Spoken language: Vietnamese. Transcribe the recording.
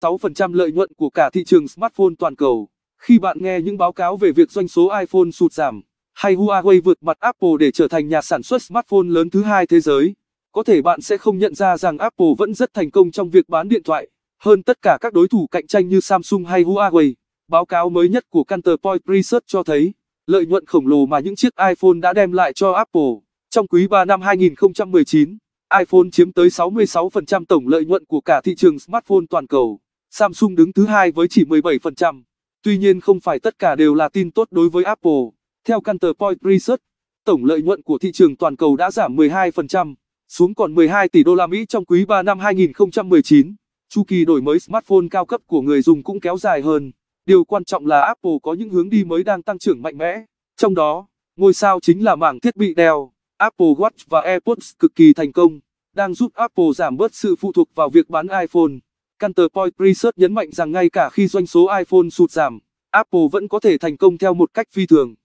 6% lợi nhuận của cả thị trường smartphone toàn cầu. Khi bạn nghe những báo cáo về việc doanh số iPhone sụt giảm, hay Huawei vượt mặt Apple để trở thành nhà sản xuất smartphone lớn thứ hai thế giới, có thể bạn sẽ không nhận ra rằng Apple vẫn rất thành công trong việc bán điện thoại, hơn tất cả các đối thủ cạnh tranh như Samsung hay Huawei. Báo cáo mới nhất của Counterpoint Research cho thấy, lợi nhuận khổng lồ mà những chiếc iPhone đã đem lại cho Apple. Trong quý 3 năm 2019, iPhone chiếm tới 66% tổng lợi nhuận của cả thị trường smartphone toàn cầu. Samsung đứng thứ hai với chỉ 17%. Tuy nhiên không phải tất cả đều là tin tốt đối với Apple. Theo Counterpoint Research, tổng lợi nhuận của thị trường toàn cầu đã giảm 12%, xuống còn 12 tỷ đô la Mỹ trong quý 3 năm 2019. Chu kỳ đổi mới smartphone cao cấp của người dùng cũng kéo dài hơn. Điều quan trọng là Apple có những hướng đi mới đang tăng trưởng mạnh mẽ. Trong đó, ngôi sao chính là mảng thiết bị đeo Apple Watch và AirPods cực kỳ thành công, đang giúp Apple giảm bớt sự phụ thuộc vào việc bán iPhone. Counterpoint Research nhấn mạnh rằng ngay cả khi doanh số iPhone sụt giảm, Apple vẫn có thể thành công theo một cách phi thường.